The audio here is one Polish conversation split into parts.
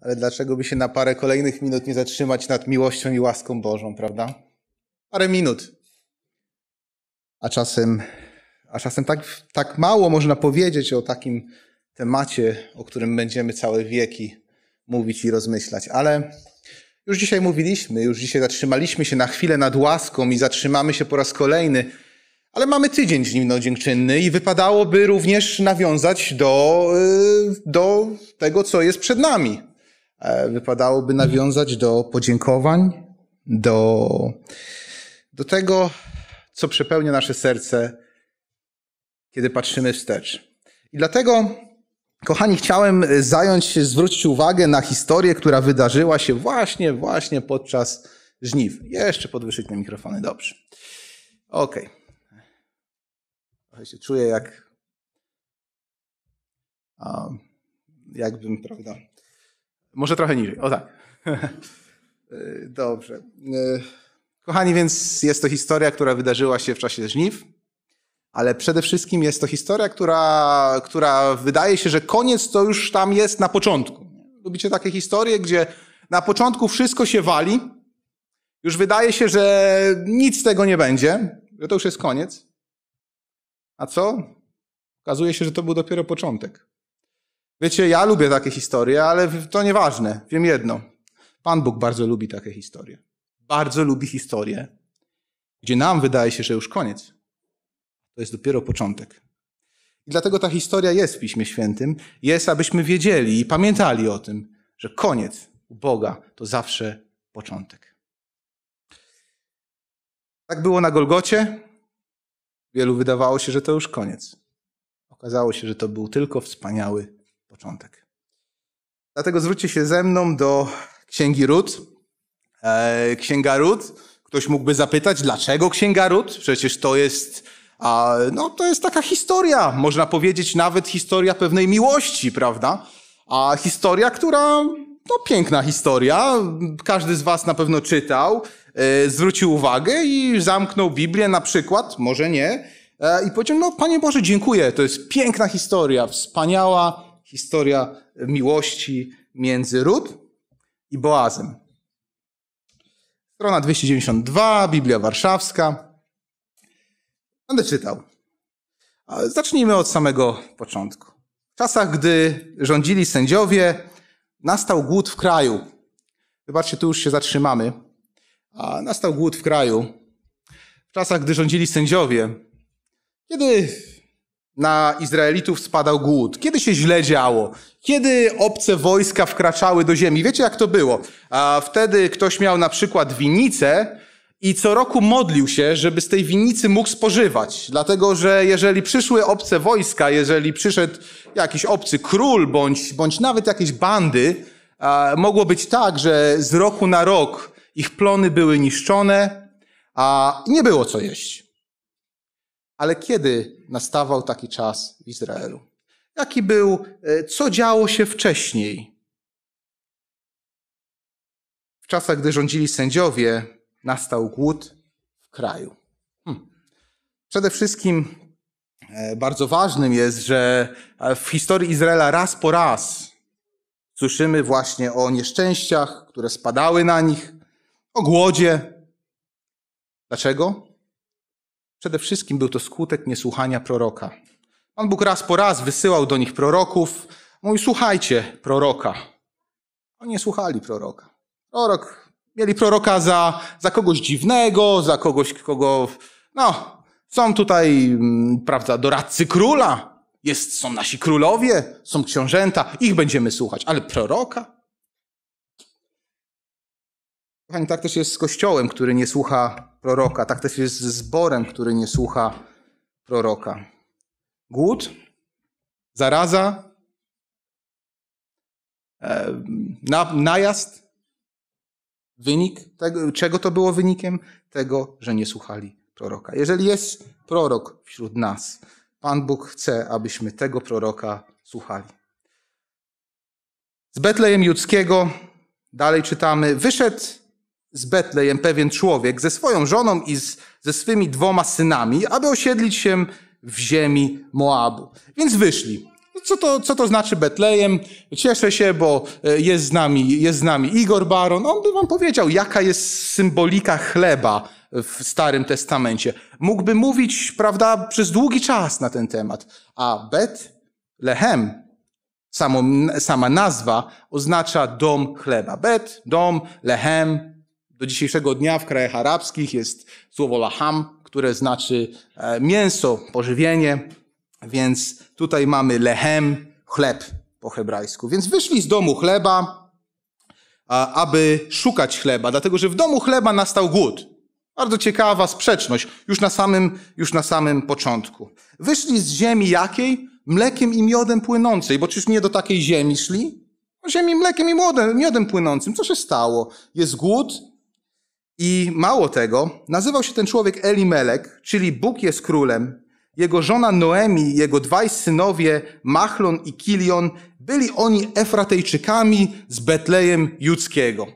ale dlaczego by się na parę kolejnych minut nie zatrzymać nad miłością i łaską Bożą, prawda? Parę minut. A czasem, a czasem tak, tak mało można powiedzieć o takim temacie, o którym będziemy całe wieki mówić i rozmyślać, ale już dzisiaj mówiliśmy, już dzisiaj zatrzymaliśmy się na chwilę nad łaską i zatrzymamy się po raz kolejny, ale mamy tydzień no, dziękczynny i wypadałoby również nawiązać do, y, do tego, co jest przed nami. E, wypadałoby nawiązać do podziękowań, do, do tego, co przepełnia nasze serce, kiedy patrzymy wstecz. I dlatego, kochani, chciałem zająć, się, zwrócić uwagę na historię, która wydarzyła się właśnie, właśnie podczas żniw. Jeszcze podwyższyć te mikrofony, dobrze. Okej. Okay. Trochę się czuję jak... Um, jakbym, prawda, może trochę niżej, o tak. Y, dobrze. Y, kochani, więc jest to historia, która wydarzyła się w czasie żniw, ale przede wszystkim jest to historia, która, która wydaje się, że koniec to już tam jest na początku. Lubicie takie historie, gdzie na początku wszystko się wali, już wydaje się, że nic z tego nie będzie, że to już jest koniec. A co? Okazuje się, że to był dopiero początek. Wiecie, ja lubię takie historie, ale to nieważne. Wiem jedno. Pan Bóg bardzo lubi takie historie. Bardzo lubi historie, gdzie nam wydaje się, że już koniec. To jest dopiero początek. I dlatego ta historia jest w Piśmie Świętym. Jest, abyśmy wiedzieli i pamiętali o tym, że koniec u Boga to zawsze początek. Tak było na Golgocie. Wielu wydawało się, że to już koniec. Okazało się, że to był tylko wspaniały początek. Dlatego zwróćcie się ze mną do Księgi Rut. E, księga Rut. Ktoś mógłby zapytać, dlaczego Księga Rut? Przecież to jest, no, to jest taka historia, można powiedzieć nawet historia pewnej miłości, prawda? A historia, która no piękna historia. Każdy z Was na pewno czytał, e, zwrócił uwagę i zamknął Biblię na przykład, może nie, e, i powiedział: No, Panie Boże, dziękuję, to jest piękna historia, wspaniała historia miłości między Rut i Boazem. Strona 292, Biblia Warszawska. Będę czytał. Zacznijmy od samego początku. W czasach, gdy rządzili sędziowie, nastał głód w kraju. Wybaczcie, tu już się zatrzymamy. A nastał głód w kraju. W czasach, gdy rządzili sędziowie, kiedy na Izraelitów spadał głód, kiedy się źle działo, kiedy obce wojska wkraczały do ziemi. Wiecie, jak to było? A wtedy ktoś miał na przykład winicę i co roku modlił się, żeby z tej winicy mógł spożywać. Dlatego, że jeżeli przyszły obce wojska, jeżeli przyszedł jakiś obcy król bądź, bądź nawet jakieś bandy, mogło być tak, że z roku na rok ich plony były niszczone, a nie było co jeść. Ale kiedy nastawał taki czas w Izraelu? Jaki był, e, co działo się wcześniej? W czasach, gdy rządzili sędziowie, nastał głód w kraju. Hmm. Przede wszystkim e, bardzo ważnym jest, że e, w historii Izraela raz po raz słyszymy właśnie o nieszczęściach, które spadały na nich, o głodzie. Dlaczego? Przede wszystkim był to skutek niesłuchania proroka. Pan Bóg raz po raz wysyłał do nich proroków. Mój, słuchajcie proroka. Oni nie słuchali proroka. Prorok, mieli proroka za, za kogoś dziwnego, za kogoś, kogo, no, są tutaj, mm, prawda, doradcy króla, jest, są nasi królowie, są książęta, ich będziemy słuchać, ale proroka? Kochani, tak też jest z Kościołem, który nie słucha proroka, tak też jest z zborem, który nie słucha proroka. Głód, zaraza, na, najazd. Wynik tego, czego to było wynikiem? Tego, że nie słuchali proroka. Jeżeli jest prorok wśród nas, Pan Bóg chce, abyśmy tego proroka słuchali. Z Betlejem Judzkiego dalej czytamy: Wyszedł z Betlejem pewien człowiek ze swoją żoną i z, ze swymi dwoma synami, aby osiedlić się w ziemi Moabu. Więc wyszli. No co to, co to znaczy Betlejem? Cieszę się, bo e, jest z, nami, jest z nami Igor Baron. On by wam powiedział, jaka jest symbolika chleba w Starym Testamencie. Mógłby mówić, prawda, przez długi czas na ten temat. A Betlehem Samo, sama nazwa oznacza dom chleba. Bet, dom, lehem, do dzisiejszego dnia w krajach arabskich jest słowo laham, które znaczy e, mięso, pożywienie, więc tutaj mamy lehem, chleb po hebrajsku. Więc wyszli z domu chleba, aby szukać chleba, dlatego że w domu chleba nastał głód. Bardzo ciekawa sprzeczność, już na samym, już na samym początku. Wyszli z ziemi jakiej? Mlekiem i miodem płynącej, bo czyż nie do takiej ziemi szli? No, ziemi mlekiem i miodem, miodem płynącym. Co się stało? Jest głód, i mało tego, nazywał się ten człowiek Elimelek, czyli Bóg jest królem. Jego żona Noemi, jego dwaj synowie Machlon i Kilion, byli oni Efratejczykami z Betlejem Judzkiego.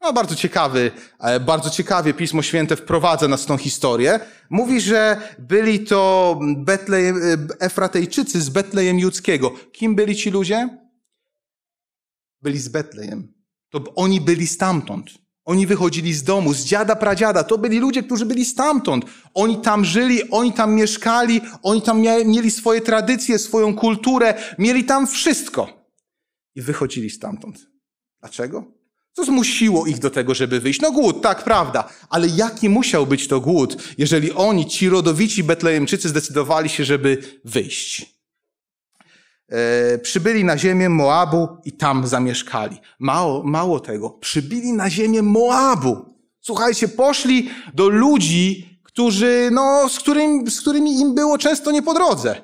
No, bardzo ciekawy, e, bardzo ciekawie Pismo Święte wprowadza nas w tą historię. Mówi, że byli to Betlejem, e, Efratejczycy z Betlejem Judzkiego. Kim byli ci ludzie? Byli z Betlejem. To oni byli stamtąd. Oni wychodzili z domu, z dziada, pradziada. To byli ludzie, którzy byli stamtąd. Oni tam żyli, oni tam mieszkali, oni tam mieli swoje tradycje, swoją kulturę, mieli tam wszystko. I wychodzili stamtąd. Dlaczego? Co zmusiło ich do tego, żeby wyjść? No głód, tak, prawda. Ale jaki musiał być to głód, jeżeli oni, ci rodowici Betlejemczycy, zdecydowali się, żeby wyjść? E, przybyli na ziemię Moabu i tam zamieszkali. Mało, mało tego, przybyli na ziemię Moabu. Słuchajcie, poszli do ludzi, którzy, no, z, którym, z którymi im było często nie po drodze,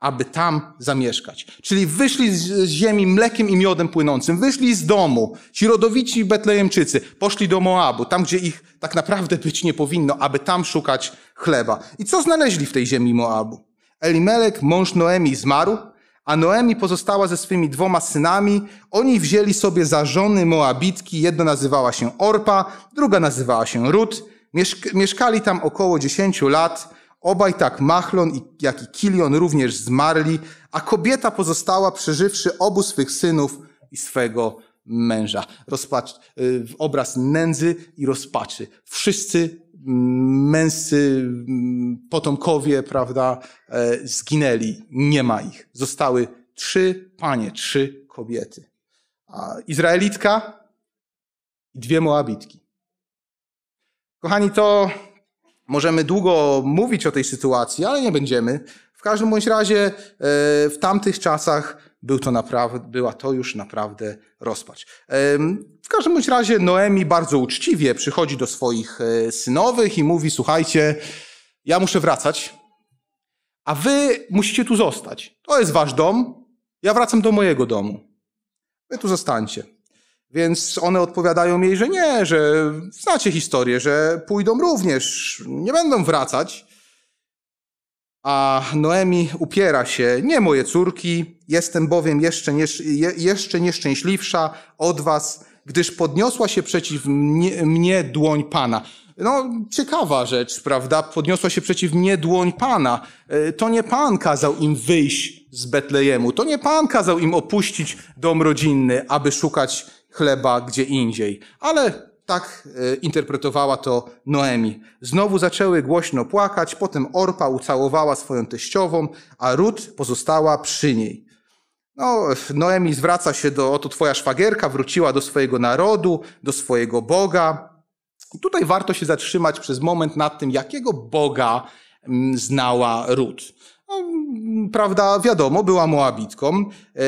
aby tam zamieszkać. Czyli wyszli z, z ziemi mlekiem i miodem płynącym, wyszli z domu, ci rodowici Betlejemczycy, poszli do Moabu, tam gdzie ich tak naprawdę być nie powinno, aby tam szukać chleba. I co znaleźli w tej ziemi Moabu? Elimelek, mąż Noemi, zmarł, a Noemi pozostała ze swymi dwoma synami. Oni wzięli sobie za żony Moabitki, jedna nazywała się Orpa, druga nazywała się Rut. Mieszk mieszkali tam około dziesięciu lat. Obaj tak Machlon, jak i Kilion również zmarli, a kobieta pozostała przeżywszy obu swych synów i swego męża. Rozpacz, y, obraz nędzy i rozpaczy. Wszyscy męscy mm, potomkowie, prawda, e, zginęli. Nie ma ich. Zostały trzy panie, trzy kobiety. Izraelitka i dwie Moabitki. Kochani, to możemy długo mówić o tej sytuacji, ale nie będziemy. W każdym bądź razie e, w tamtych czasach był to naprawdę, była to już naprawdę rozpacz. W każdym bądź razie Noemi bardzo uczciwie przychodzi do swoich e, synowych i mówi: Słuchajcie, ja muszę wracać, a wy musicie tu zostać. To jest wasz dom, ja wracam do mojego domu. Wy tu zostańcie. Więc one odpowiadają jej, że nie, że znacie historię, że pójdą również, nie będą wracać. A Noemi upiera się, nie moje córki, jestem bowiem jeszcze, jeszcze nieszczęśliwsza od was, gdyż podniosła się przeciw mnie, mnie dłoń Pana. No, ciekawa rzecz, prawda? Podniosła się przeciw mnie dłoń Pana. E, to nie Pan kazał im wyjść z Betlejemu. To nie Pan kazał im opuścić dom rodzinny, aby szukać chleba gdzie indziej. Ale tak e, interpretowała to Noemi. Znowu zaczęły głośno płakać, potem Orpa ucałowała swoją teściową, a Rut pozostała przy niej. No, Noemi zwraca się do, oto twoja szwagierka wróciła do swojego narodu, do swojego Boga. tutaj warto się zatrzymać przez moment nad tym, jakiego Boga mm, znała Rut. No, prawda, wiadomo, była Moabitką. Yy,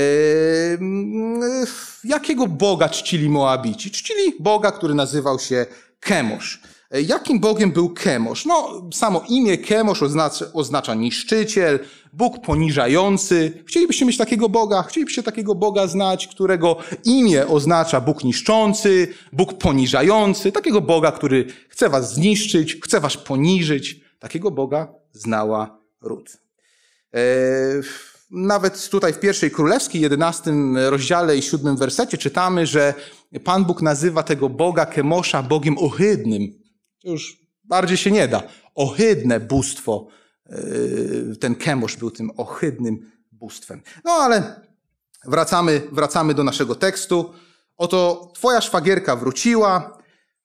jakiego Boga czcili Moabici? Czcili Boga, który nazywał się Kemosz. Yy, jakim Bogiem był Kemosz? No, samo imię Kemosz oznacza, oznacza niszczyciel, Bóg poniżający. Chcielibyście mieć takiego Boga? Chcielibyście takiego Boga znać, którego imię oznacza Bóg niszczący, Bóg poniżający, takiego Boga, który chce was zniszczyć, chce was poniżyć. Takiego Boga znała Ród. E, nawet tutaj w pierwszej królewskiej, 11 rozdziale i 7 wersecie czytamy, że Pan Bóg nazywa tego Boga Kemosza Bogiem ohydnym. już bardziej się nie da. Ohydne bóstwo. E, ten Kemosz był tym ohydnym bóstwem. No ale wracamy, wracamy do naszego tekstu. Oto twoja szwagierka wróciła,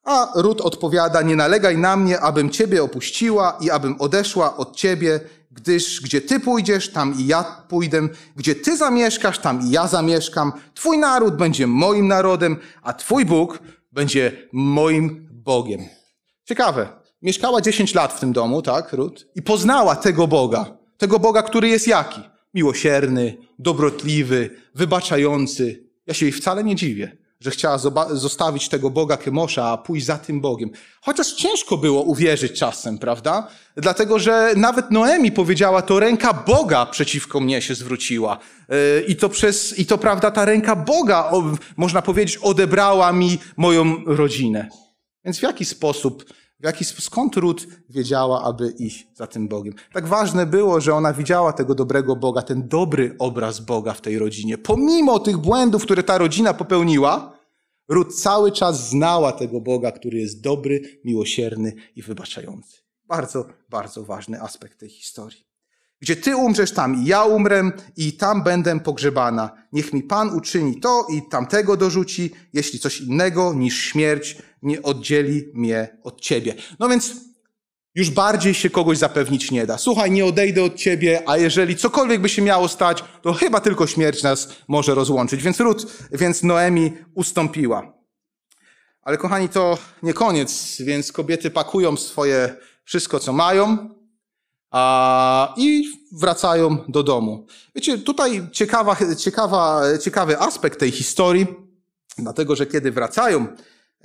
a Rut odpowiada, nie nalegaj na mnie, abym ciebie opuściła i abym odeszła od ciebie, gdyż gdzie Ty pójdziesz, tam i ja pójdę, gdzie Ty zamieszkasz, tam i ja zamieszkam, Twój naród będzie moim narodem, a Twój Bóg będzie moim Bogiem. Ciekawe. Mieszkała 10 lat w tym domu, tak, Rut? I poznała tego Boga. Tego Boga, który jest jaki? Miłosierny, dobrotliwy, wybaczający. Ja się jej wcale nie dziwię że chciała zostawić tego Boga Kemosza, a pójść za tym Bogiem. Chociaż ciężko było uwierzyć czasem, prawda? Dlatego, że nawet Noemi powiedziała, to ręka Boga przeciwko mnie się zwróciła. Yy, I to przez, i to prawda, ta ręka Boga, można powiedzieć, odebrała mi moją rodzinę. Więc w jaki sposób w Jaki, skąd ród wiedziała, aby iść za tym Bogiem? Tak ważne było, że ona widziała tego dobrego Boga, ten dobry obraz Boga w tej rodzinie. Pomimo tych błędów, które ta rodzina popełniła, ród cały czas znała tego Boga, który jest dobry, miłosierny i wybaczający. Bardzo, bardzo ważny aspekt tej historii. Gdzie ty umrzesz, tam i ja umrę, i tam będę pogrzebana. Niech mi Pan uczyni to i tamtego dorzuci, jeśli coś innego niż śmierć nie oddzieli mnie od Ciebie. No więc już bardziej się kogoś zapewnić nie da. Słuchaj, nie odejdę od Ciebie, a jeżeli cokolwiek by się miało stać, to chyba tylko śmierć nas może rozłączyć. Więc Ród, więc Noemi ustąpiła. Ale kochani, to nie koniec, więc kobiety pakują swoje wszystko, co mają, a, i wracają do domu. Wiecie, tutaj ciekawa, ciekawa, ciekawy aspekt tej historii, dlatego że kiedy wracają,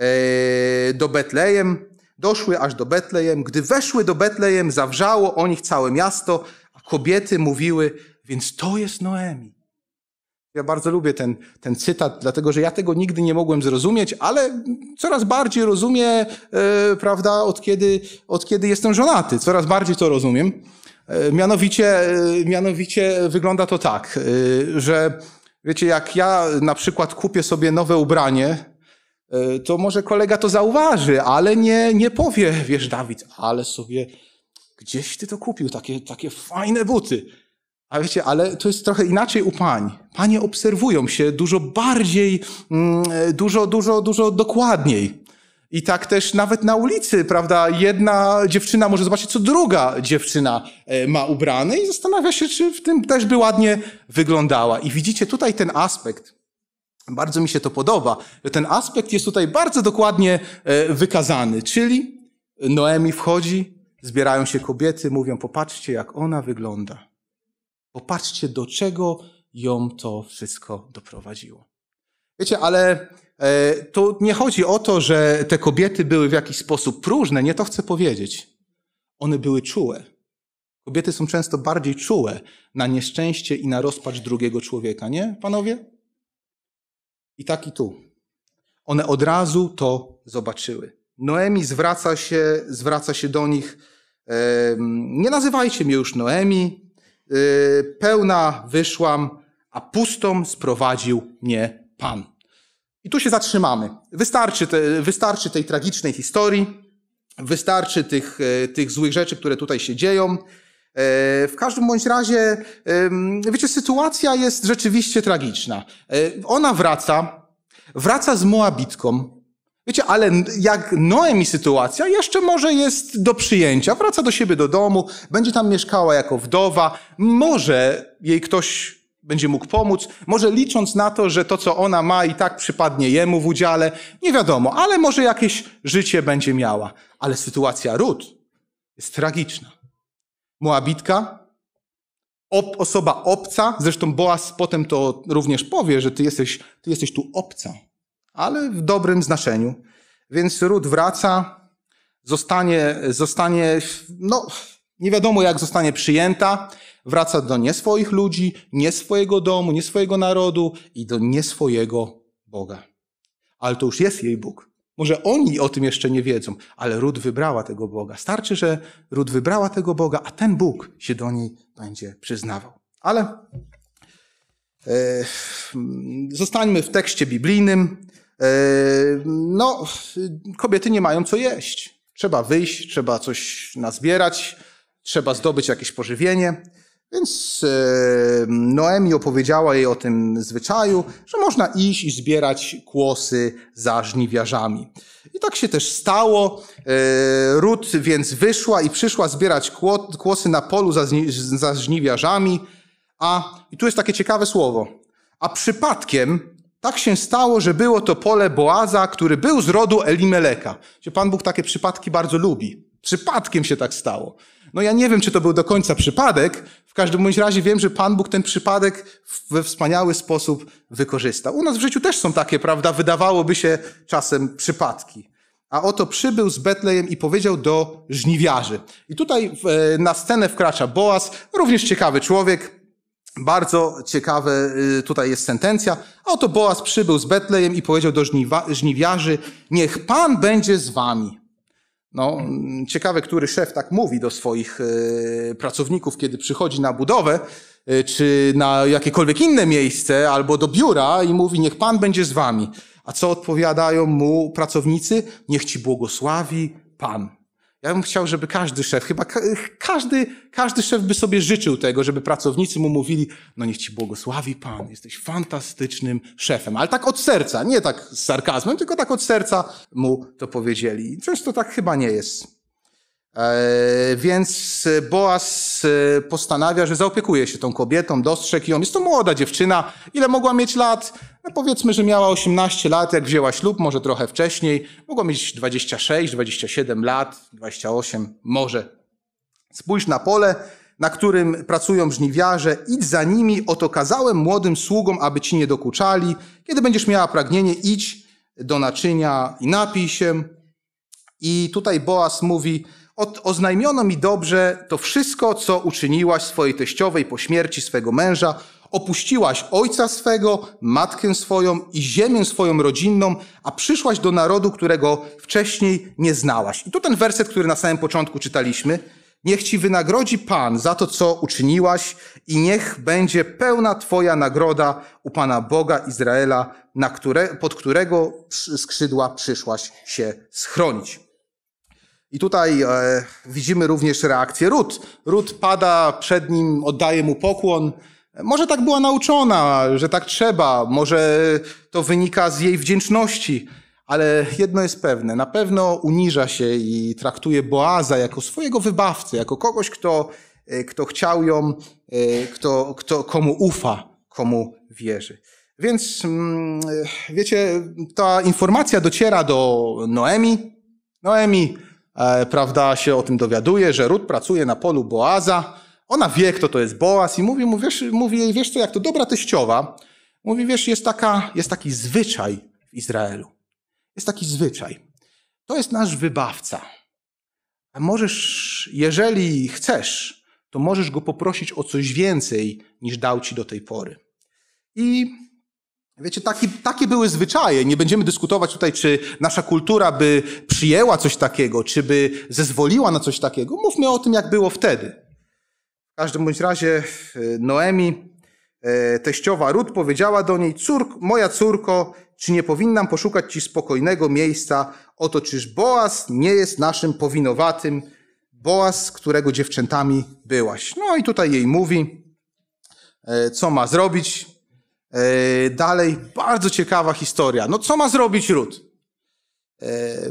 E, do Betlejem, doszły aż do Betlejem. Gdy weszły do Betlejem, zawrzało o nich całe miasto, a kobiety mówiły, więc to jest Noemi. Ja bardzo lubię ten, ten cytat, dlatego że ja tego nigdy nie mogłem zrozumieć, ale coraz bardziej rozumiem, yy, prawda, od kiedy, od kiedy jestem żonaty. Coraz bardziej to rozumiem. Yy, mianowicie, yy, mianowicie wygląda to tak, że wiecie, jak ja na przykład kupię sobie nowe ubranie, E, to może kolega to zauważy, ale nie, nie powie, wiesz, Dawid, ale sobie gdzieś ty to kupił, takie, takie fajne buty. A wiecie, ale to jest trochę inaczej u pań. Panie obserwują się dużo bardziej, mm, dużo, dużo, dużo dokładniej. I tak też nawet na ulicy, prawda, jedna dziewczyna może zobaczyć, co druga dziewczyna e, ma ubrane i zastanawia się, czy w tym też by ładnie wyglądała. I widzicie tutaj ten aspekt bardzo mi się to podoba. Ten aspekt jest tutaj bardzo dokładnie e, wykazany, czyli Noemi wchodzi, zbierają się kobiety, mówią: Popatrzcie, jak ona wygląda. Popatrzcie, do czego ją to wszystko doprowadziło. Wiecie, ale e, to nie chodzi o to, że te kobiety były w jakiś sposób próżne, nie to chcę powiedzieć. One były czułe. Kobiety są często bardziej czułe na nieszczęście i na rozpacz drugiego człowieka, nie, panowie? I tak i tu. One od razu to zobaczyły. Noemi zwraca się, zwraca się do nich. Nie nazywajcie mnie już Noemi. Y, pełna wyszłam, a pustą sprowadził mnie Pan. I tu się zatrzymamy. Wystarczy, te, wystarczy tej tragicznej historii, wystarczy tych, e, tych złych rzeczy, które tutaj się dzieją. E, w każdym bądź razie, wiecie, sytuacja jest rzeczywiście tragiczna. E, ona wraca, wraca z Moabitką. Wiecie, ale jak Noemi sytuacja jeszcze może jest do przyjęcia. Wraca do siebie do domu, będzie tam mieszkała jako wdowa. Może jej ktoś będzie mógł pomóc, może licząc na to, że to, co ona ma, i tak przypadnie jemu w udziale, nie wiadomo, ale może jakieś życie będzie miała. Ale sytuacja Rut jest tragiczna. Moabitka, ob, osoba obca, zresztą Boaz potem to również powie, że ty jesteś, ty jesteś tu obca, ale w dobrym znaczeniu. Więc Ród wraca, zostanie, zostanie, no, nie wiadomo jak zostanie przyjęta, wraca do nie swoich ludzi, nie swojego domu, nie swojego narodu i do nie swojego Boga. Ale to już jest jej Bóg. Może oni o tym jeszcze nie wiedzą, ale Ród wybrała tego Boga. Starczy, że Ród wybrała tego Boga, a ten Bóg się do niej będzie przyznawał. Ale e, zostańmy w tekście biblijnym. E, no, kobiety nie mają co jeść. Trzeba wyjść, trzeba coś nazbierać, trzeba zdobyć jakieś pożywienie. Więc Noemi opowiedziała jej o tym zwyczaju, że można iść i zbierać kłosy za żniwiarzami. I tak się też stało. E, Rut więc wyszła i przyszła zbierać kłosy na polu za, żniwiarzami. A, i tu jest takie ciekawe słowo, a przypadkiem tak się stało, że było to pole Boaza, który był z rodu Elimeleka. Czy Pan Bóg takie przypadki bardzo lubi. Przypadkiem się tak stało. No ja nie wiem, czy to był do końca przypadek, w każdym bądź razie wiem, że Pan Bóg ten przypadek we wspaniały sposób wykorzystał. U nas w życiu też są takie, prawda, wydawałoby się czasem przypadki. A oto przybył z Betlejem i powiedział do żniwiarzy. I tutaj e, na scenę wkracza Boaz, również ciekawy człowiek, bardzo ciekawe e, tutaj jest sentencja. A oto Boaz przybył z Betlejem i powiedział do żniwiarzy, niech Pan będzie z wami. No, ciekawe, który szef tak mówi do swoich e, pracowników, kiedy przychodzi na budowę, e, czy na jakiekolwiek inne miejsce, albo do biura i mówi, niech Pan będzie z wami. A co odpowiadają mu pracownicy? Niech ci błogosławi Pan. Ja bym chciał, żeby każdy szef, chyba ka każdy, każdy szef by sobie życzył tego, żeby pracownicy mu mówili, no niech ci błogosławi Pan, jesteś fantastycznym szefem. Ale tak od serca, nie tak z sarkazmem, tylko tak od serca mu to powiedzieli. Coś to tak chyba nie jest. Eee, więc Boaz e, postanawia, że zaopiekuje się tą kobietą, dostrzegł ją. Jest to młoda dziewczyna. Ile mogła mieć lat? No powiedzmy, że miała 18 lat, jak wzięła ślub, może trochę wcześniej. Mogła mieć 26, 27 lat, 28, może. Spójrz na pole, na którym pracują żniwiarze, idź za nimi, oto kazałem młodym sługom, aby ci nie dokuczali. Kiedy będziesz miała pragnienie, idź do naczynia i napij się. I tutaj Boas mówi, oznajmiono mi dobrze to wszystko, co uczyniłaś swojej teściowej po śmierci swego męża, opuściłaś ojca swego, matkę swoją i ziemię swoją rodzinną, a przyszłaś do narodu, którego wcześniej nie znałaś. I tu ten werset, który na samym początku czytaliśmy. Niech ci wynagrodzi Pan za to, co uczyniłaś i niech będzie pełna twoja nagroda u Pana Boga Izraela, które, pod którego skrzydła przyszłaś się schronić. I tutaj e, widzimy również reakcję Rut. Rut pada przed nim, oddaje mu pokłon, może tak była nauczona, że tak trzeba, może to wynika z jej wdzięczności, ale jedno jest pewne: na pewno uniża się i traktuje Boaza jako swojego wybawcę, jako kogoś, kto, e, kto chciał ją, e, kto, kto, komu ufa, komu wierzy. Więc mm, e, wiecie, ta informacja dociera do Noemi. Noemi, prawda, się o tym dowiaduje, że Rut pracuje na polu Boaza ona wie, kto to jest Boaz i mówi mu, wiesz, mówi jej, wiesz co, jak to dobra teściowa, mówi, wiesz, jest, taka, jest taki zwyczaj w Izraelu. Jest taki zwyczaj. To jest nasz wybawca. A możesz, jeżeli chcesz, to możesz go poprosić o coś więcej niż dał ci do tej pory. I Wiecie, taki, takie były zwyczaje. Nie będziemy dyskutować tutaj, czy nasza kultura by przyjęła coś takiego, czy by zezwoliła na coś takiego. Mówmy o tym, jak było wtedy. W każdym bądź razie e, Noemi, e, teściowa Rut, powiedziała do niej, Córk, moja córko, czy nie powinnam poszukać ci spokojnego miejsca? Oto czyż Boaz nie jest naszym powinowatym? Boaz, którego dziewczętami byłaś. No i tutaj jej mówi, e, co ma zrobić. Dalej, bardzo ciekawa historia. No co ma zrobić Rut?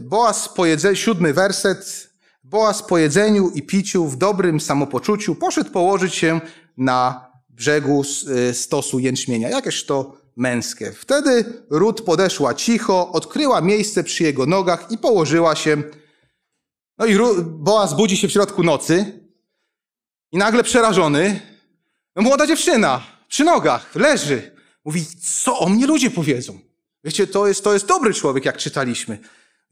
Boaz po siódmy werset, Boaz po jedzeniu i piciu, w dobrym samopoczuciu, poszedł położyć się na brzegu y, stosu jęczmienia. Jakież to męskie. Wtedy Rut podeszła cicho, odkryła miejsce przy jego nogach i położyła się. No i Boaz budzi się w środku nocy i nagle przerażony. No młoda dziewczyna przy nogach leży. Mówi, co o mnie ludzie powiedzą? Wiecie, to jest, to jest dobry człowiek, jak czytaliśmy.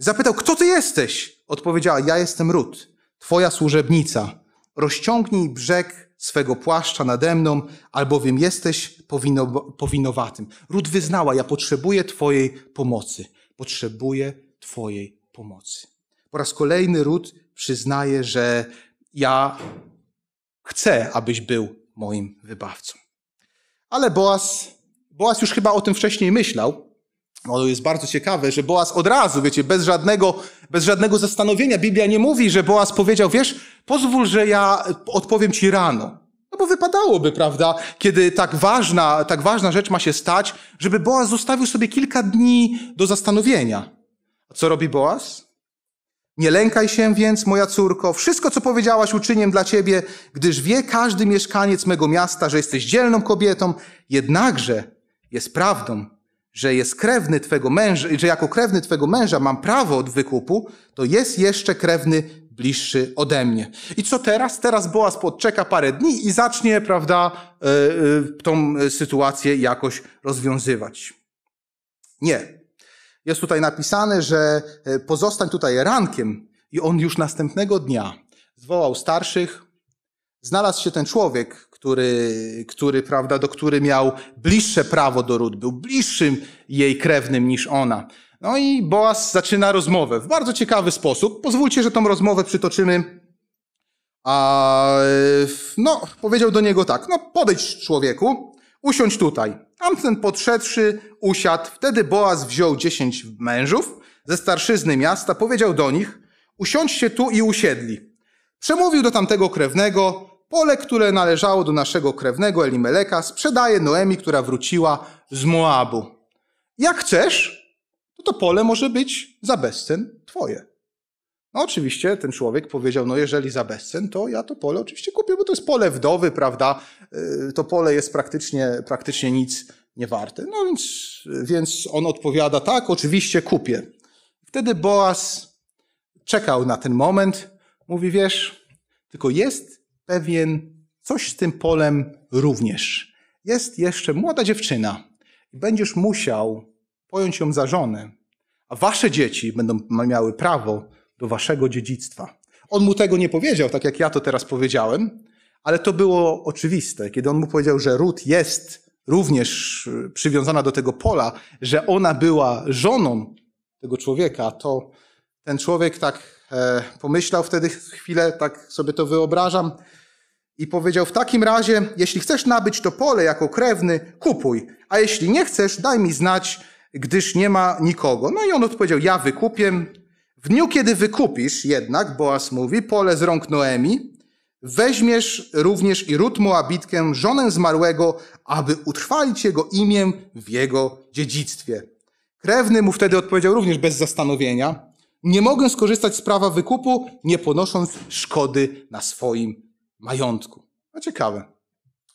Zapytał, kto ty jesteś? Odpowiedziała, ja jestem Ród, twoja służebnica. Rozciągnij brzeg swego płaszcza nade mną, albowiem jesteś powino, powinowatym. Ród wyznała, ja potrzebuję twojej pomocy. Potrzebuję twojej pomocy. Po raz kolejny Ród przyznaje, że ja chcę, abyś był moim wybawcą. Ale Boaz, Boaz już chyba o tym wcześniej myślał, ono jest bardzo ciekawe, że Boaz od razu, wiecie, bez żadnego, bez żadnego zastanowienia, Biblia nie mówi, że Boaz powiedział, wiesz, pozwól, że ja odpowiem ci rano. No bo wypadałoby, prawda, kiedy tak ważna, tak ważna rzecz ma się stać, żeby Boaz zostawił sobie kilka dni do zastanowienia. A co robi Boaz? Nie lękaj się więc, moja córko, wszystko co powiedziałaś uczynię dla ciebie, gdyż wie każdy mieszkaniec mego miasta, że jesteś dzielną kobietą, jednakże jest prawdą, że jest krewny twego męża, że jako krewny twego męża mam prawo od wykupu, to jest jeszcze krewny bliższy ode mnie. I co teraz? Teraz Boaz podczeka parę dni i zacznie, prawda, e, e, tą e, sytuację jakoś rozwiązywać. Nie. Jest tutaj napisane, że pozostań tutaj rankiem i on już następnego dnia zwołał starszych. Znalazł się ten człowiek, który, który, prawda, do który miał bliższe prawo do Rut, był bliższym jej krewnym niż ona. No i Boaz zaczyna rozmowę w bardzo ciekawy sposób. Pozwólcie, że tą rozmowę przytoczymy. A, no, powiedział do niego tak, no podejdź człowieku, usiądź tutaj. Tamten podszedłszy usiadł, wtedy Boaz wziął dziesięć mężów ze starszyzny miasta, powiedział do nich, usiądźcie tu i usiedli. Przemówił do tamtego krewnego, Pole, które należało do naszego krewnego Elimeleka, sprzedaje Noemi, która wróciła z Moabu. Jak chcesz, to to pole może być za bezcen twoje. No oczywiście ten człowiek powiedział, no jeżeli za bezcen, to ja to pole oczywiście kupię, bo to jest pole wdowy, prawda? Y, to pole jest praktycznie, praktycznie nic nie warte. No więc, więc on odpowiada, tak, oczywiście kupię. Wtedy Boaz czekał na ten moment, mówi, wiesz, tylko jest pewien coś z tym polem również. Jest jeszcze młoda dziewczyna i będziesz musiał pojąć ją za żonę, a wasze dzieci będą miały prawo do waszego dziedzictwa. On mu tego nie powiedział, tak jak ja to teraz powiedziałem, ale to było oczywiste. Kiedy on mu powiedział, że Ruth jest również y, przywiązana do tego pola, że ona była żoną tego człowieka, to ten człowiek tak E, pomyślał wtedy chwilę, tak sobie to wyobrażam, i powiedział: W takim razie, jeśli chcesz nabyć to pole jako krewny, kupuj, a jeśli nie chcesz, daj mi znać, gdyż nie ma nikogo. No i on odpowiedział: Ja wykupię. W dniu, kiedy wykupisz jednak, Boaz mówi, pole z rąk Noemi, weźmiesz również i Rut Moabitkę, żonę zmarłego, aby utrwalić jego imię w jego dziedzictwie. Krewny mu wtedy odpowiedział również bez zastanowienia, nie mogę skorzystać z prawa wykupu, nie ponosząc szkody na swoim majątku. A no ciekawe.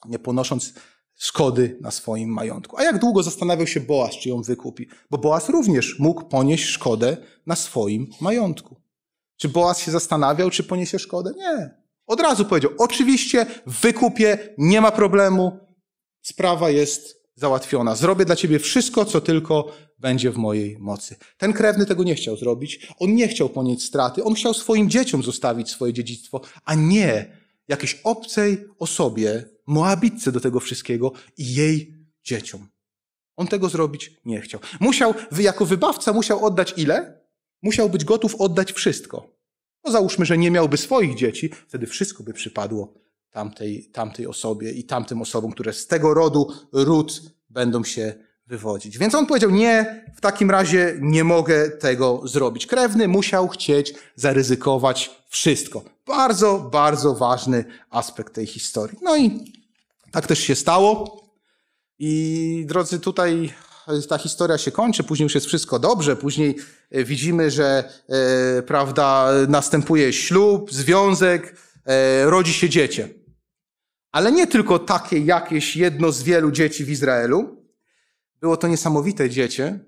Nie ponosząc szkody na swoim majątku. A jak długo zastanawiał się Boaz, czy ją wykupi? Bo Boaz również mógł ponieść szkodę na swoim majątku. Czy Boaz się zastanawiał, czy poniesie szkodę? Nie. Od razu powiedział, oczywiście wykupię, nie ma problemu, sprawa jest załatwiona. Zrobię dla ciebie wszystko, co tylko będzie w mojej mocy. Ten krewny tego nie chciał zrobić. On nie chciał ponieść straty. On chciał swoim dzieciom zostawić swoje dziedzictwo, a nie jakiejś obcej osobie, Moabitce do tego wszystkiego i jej dzieciom. On tego zrobić nie chciał. Musiał, jako wybawca, musiał oddać ile? Musiał być gotów oddać wszystko. No załóżmy, że nie miałby swoich dzieci, wtedy wszystko by przypadło tamtej, tamtej osobie i tamtym osobom, które z tego rodu ród będą się wywodzić. Więc on powiedział: Nie, w takim razie nie mogę tego zrobić. Krewny musiał chcieć zaryzykować wszystko. Bardzo, bardzo ważny aspekt tej historii. No i tak też się stało. I drodzy, tutaj ta historia się kończy, później już jest wszystko dobrze, później e, widzimy, że e, prawda, następuje ślub, związek, e, rodzi się dziecię. Ale nie tylko takie jakieś jedno z wielu dzieci w Izraelu, było to niesamowite dziecię.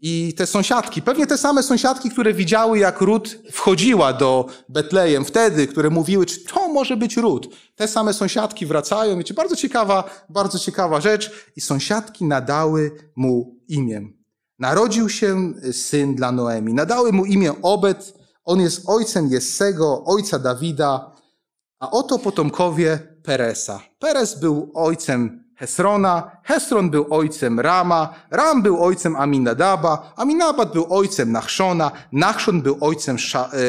I te sąsiadki, pewnie te same sąsiadki, które widziały, jak Ród wchodziła do Betlejem wtedy, które mówiły, czy to może być Ród. Te same sąsiadki wracają. Wiecie, bardzo ciekawa, bardzo ciekawa rzecz. I sąsiadki nadały mu imię. Narodził się syn dla Noemi. Nadały mu imię Obed. On jest ojcem Jessego, ojca Dawida. A oto potomkowie Peresa. Peres był ojcem Hesrona, Hesron był ojcem Rama, Ram był ojcem Aminadaba, Aminadab był ojcem Nachszona, Nachszon był ojcem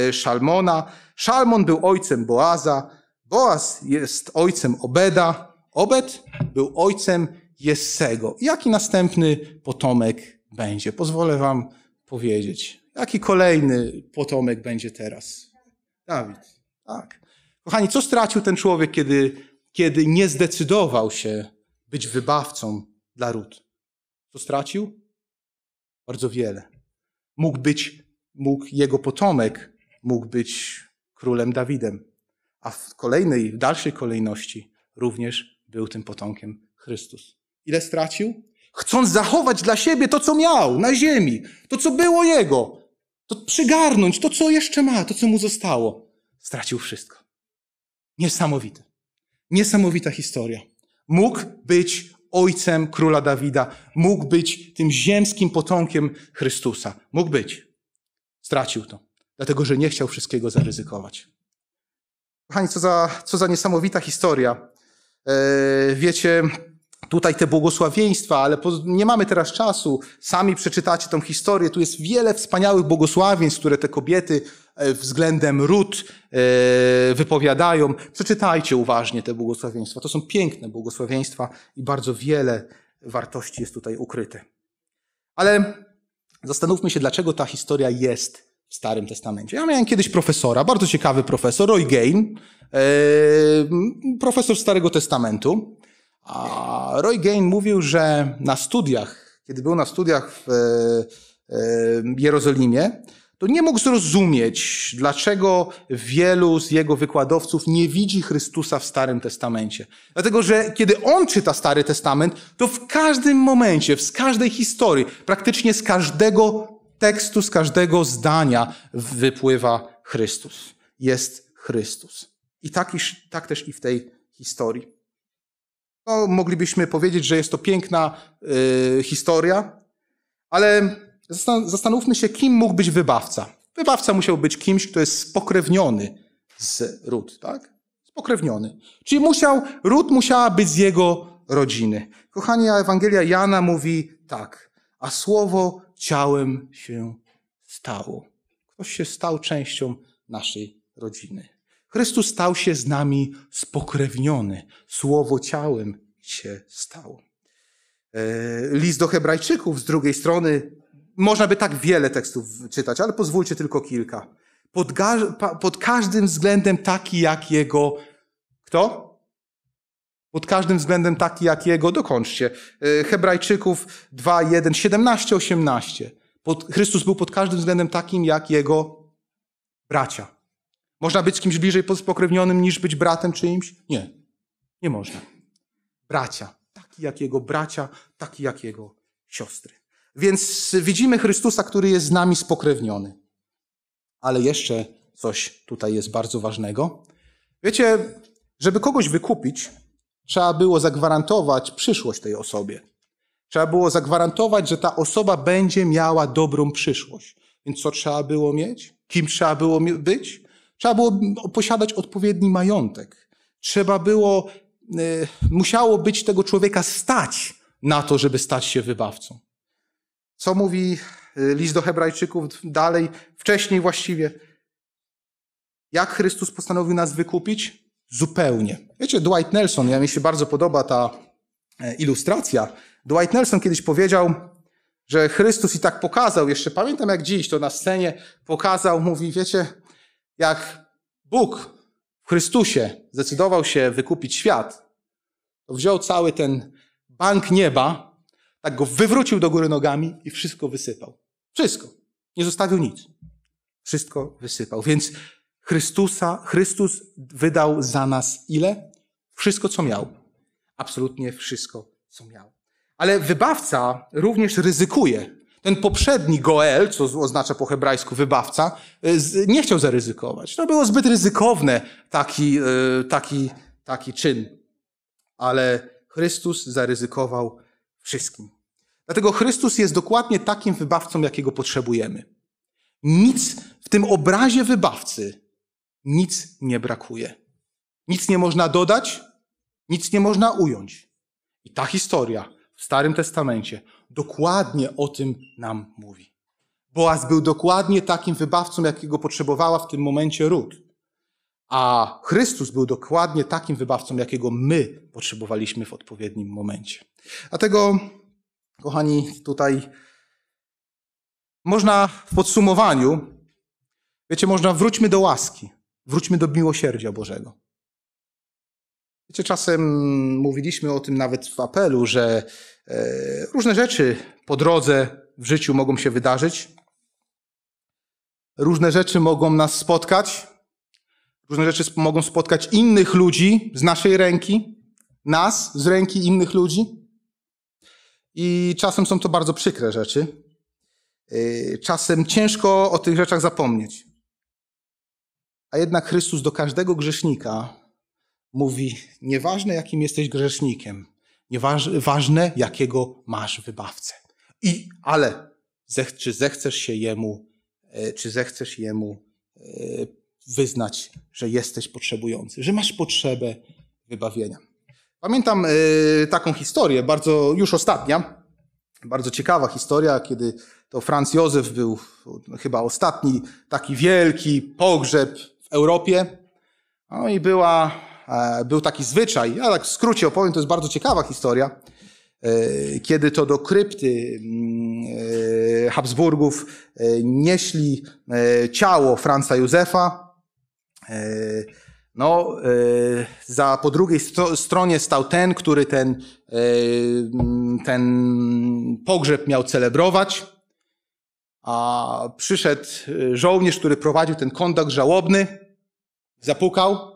e, Szalmona, Szalmon był ojcem Boaza, Boaz jest ojcem Obeda, Obed był ojcem Jessego. Jaki następny potomek będzie? Pozwolę wam powiedzieć. Jaki kolejny potomek będzie teraz? Dawid. Tak. Kochani, co stracił ten człowiek, kiedy, kiedy nie zdecydował się być wybawcą dla Rut. Co stracił? Bardzo wiele. Mógł być, mógł jego potomek, mógł być królem Dawidem, a w kolejnej, w dalszej kolejności również był tym potomkiem Chrystus. Ile stracił? Chcąc zachować dla siebie to, co miał na ziemi, to, co było jego, to przygarnąć to, co jeszcze ma, to, co mu zostało. Stracił wszystko. Niesamowite. Niesamowita historia. Mógł być ojcem króla Dawida, mógł być tym ziemskim potomkiem Chrystusa. Mógł być. Stracił to, dlatego że nie chciał wszystkiego zaryzykować. Kochani, co za, co za niesamowita historia. E, wiecie, tutaj te błogosławieństwa, ale nie mamy teraz czasu. Sami przeczytacie tą historię. Tu jest wiele wspaniałych błogosławieństw, które te kobiety E, względem ród e, wypowiadają. Przeczytajcie uważnie te błogosławieństwa. To są piękne błogosławieństwa i bardzo wiele wartości jest tutaj ukryte. Ale zastanówmy się, dlaczego ta historia jest w Starym Testamencie. Ja miałem kiedyś profesora, bardzo ciekawy profesor, Roy Gain, e, profesor Starego Testamentu. A Roy Gain mówił, że na studiach, kiedy był na studiach w Jerozolimie, to nie mógł zrozumieć, dlaczego wielu z jego wykładowców nie widzi Chrystusa w Starym Testamencie. Dlatego, że kiedy on czyta Stary Testament, to w każdym momencie, z każdej historii, praktycznie z każdego tekstu, z każdego zdania wypływa Chrystus. Jest Chrystus. I tak, iż, tak też i w tej historii. No, moglibyśmy powiedzieć, że jest to piękna y, historia, ale zastanówmy się, kim mógł być wybawca. Wybawca musiał być kimś, kto jest spokrewniony z ród, tak? Spokrewniony. Czyli musiał, ród musiała być z jego rodziny. Kochani, Ewangelia Jana mówi tak, a słowo ciałem się stało. Ktoś się stał częścią naszej rodziny. Chrystus stał się z nami spokrewniony. Słowo ciałem się stało. E, list do Hebrajczyków z drugiej strony można by tak wiele tekstów czytać, ale pozwólcie tylko kilka. Pod, pod każdym względem taki jak jego. Kto? Pod każdym względem taki jak jego. Dokończcie. Y, Hebrajczyków 2, 1, 17, 18. Pod, Chrystus był pod każdym względem takim jak jego bracia. Można być z kimś bliżej spokrewnionym niż być bratem czyimś? Nie. Nie można. Bracia. Taki jak jego bracia, taki jak jego siostry. Więc widzimy Chrystusa, który jest z nami spokrewniony. Ale jeszcze coś tutaj jest bardzo ważnego. Wiecie, żeby kogoś wykupić, trzeba było zagwarantować przyszłość tej osobie. Trzeba było zagwarantować, że ta osoba będzie miała dobrą przyszłość. Więc co trzeba było mieć? Kim trzeba było być? Trzeba było posiadać odpowiedni majątek. Trzeba było, e, musiało być tego człowieka stać na to, żeby stać się wybawcą. Co mówi y, list do Hebrajczyków dalej, wcześniej właściwie? Jak Chrystus postanowił nas wykupić? Zupełnie. Wiecie, Dwight Nelson, ja mi się bardzo podoba ta e, ilustracja. Dwight Nelson kiedyś powiedział, że Chrystus i tak pokazał, jeszcze pamiętam jak dziś to na scenie pokazał, mówi, wiecie, jak Bóg w Chrystusie zdecydował się wykupić świat, to wziął cały ten bank nieba, tak go wywrócił do góry nogami i wszystko wysypał. Wszystko. Nie zostawił nic. Wszystko wysypał. Więc Chrystusa, Chrystus wydał za nas ile? Wszystko, co miał. Absolutnie wszystko, co miał. Ale wybawca również ryzykuje. Ten poprzedni Goel, co oznacza po hebrajsku wybawca, y, nie chciał zaryzykować. To było zbyt ryzykowne, taki, y, taki, taki czyn. Ale Chrystus zaryzykował wszystkim. Dlatego Chrystus jest dokładnie takim wybawcą, jakiego potrzebujemy. Nic w tym obrazie wybawcy, nic nie brakuje. Nic nie można dodać, nic nie można ująć. I ta historia w Starym Testamencie dokładnie o tym nam mówi. Boaz był dokładnie takim wybawcą, jakiego potrzebowała w tym momencie Ród. A Chrystus był dokładnie takim wybawcą, jakiego my potrzebowaliśmy w odpowiednim momencie. Dlatego Kochani, tutaj można w podsumowaniu, wiecie, można wróćmy do łaski, wróćmy do miłosierdzia Bożego. Wiecie, czasem mówiliśmy o tym nawet w apelu, że e, różne rzeczy po drodze w życiu mogą się wydarzyć, różne rzeczy mogą nas spotkać, różne rzeczy mogą spotkać innych ludzi z naszej ręki, nas z ręki innych ludzi. I czasem są to bardzo przykre rzeczy. Y, czasem ciężko o tych rzeczach zapomnieć. A jednak Chrystus do każdego grzesznika mówi: Nieważne, jakim jesteś grzesznikiem, nieważne, ważne, jakiego masz wybawcę. I, ale, zech, czy zechcesz się jemu, e, czy zechcesz jemu e, wyznać, że jesteś potrzebujący, że masz potrzebę wybawienia. Pamiętam e, taką historię, bardzo już ostatnia, bardzo ciekawa historia, kiedy to Franz Józef był chyba ostatni taki wielki pogrzeb w Europie. No i była, e, był taki zwyczaj, ja tak w skrócie opowiem, to jest bardzo ciekawa historia, e, kiedy to do krypty mm, Habsburgów nieśli ciało Franza Józefa. No, e, za, po drugiej stronie stał ten, który ten, e, ten pogrzeb miał celebrować, a przyszedł e, żołnierz, który prowadził ten kontakt żałobny, zapukał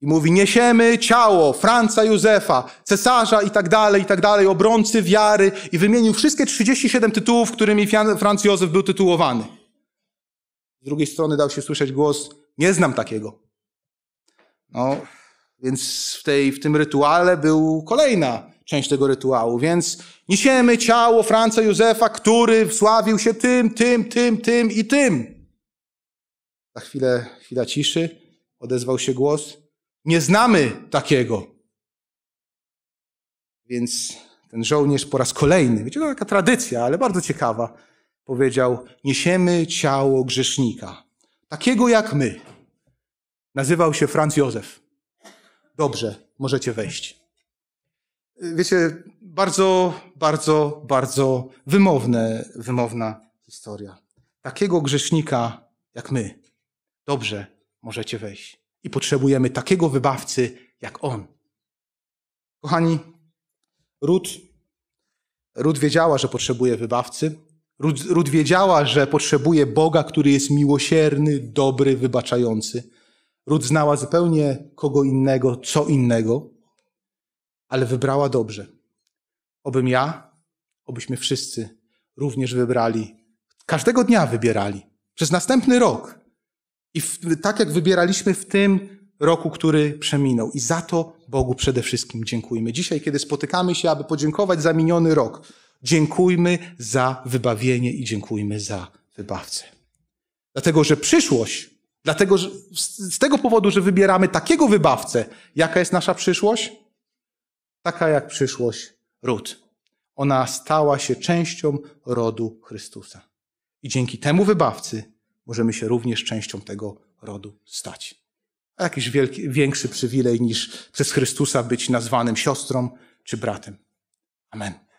i mówi, niesiemy ciało Franca Józefa, cesarza i tak dalej, i tak dalej, obrońcy wiary i wymienił wszystkie 37 tytułów, którymi Franc Józef był tytułowany. Z drugiej strony dał się słyszeć głos, nie znam takiego. No, więc w, tej, w tym rytuale był kolejna część tego rytuału. Więc niesiemy ciało Franca Józefa, który wsławił się tym, tym, tym, tym i tym. Za chwilę, chwila ciszy, odezwał się głos. Nie znamy takiego. Więc ten żołnierz po raz kolejny, wiecie, to taka tradycja, ale bardzo ciekawa, powiedział: Niesiemy ciało grzesznika, takiego jak my. Nazywał się Franz Józef. Dobrze, możecie wejść. Wiecie, bardzo, bardzo, bardzo wymowne, wymowna historia. Takiego grzesznika jak my. Dobrze, możecie wejść. I potrzebujemy takiego wybawcy jak on. Kochani, Ród, Ród wiedziała, że potrzebuje wybawcy. Ród, wiedziała, że potrzebuje Boga, który jest miłosierny, dobry, wybaczający. Ród znała zupełnie kogo innego, co innego, ale wybrała dobrze. Obym ja, obyśmy wszyscy również wybrali. Każdego dnia wybierali. Przez następny rok. I w, tak jak wybieraliśmy w tym roku, który przeminął. I za to Bogu przede wszystkim dziękujemy. Dzisiaj, kiedy spotykamy się, aby podziękować za miniony rok, dziękujmy za wybawienie i dziękujmy za wybawcę. Dlatego, że przyszłość Dlatego, że z tego powodu, że wybieramy takiego wybawcę, jaka jest nasza przyszłość? Taka jak przyszłość ród. Ona stała się częścią rodu Chrystusa. I dzięki temu wybawcy możemy się również częścią tego rodu stać. A jakiś wielki, większy przywilej niż przez Chrystusa być nazwanym siostrą czy bratem. Amen.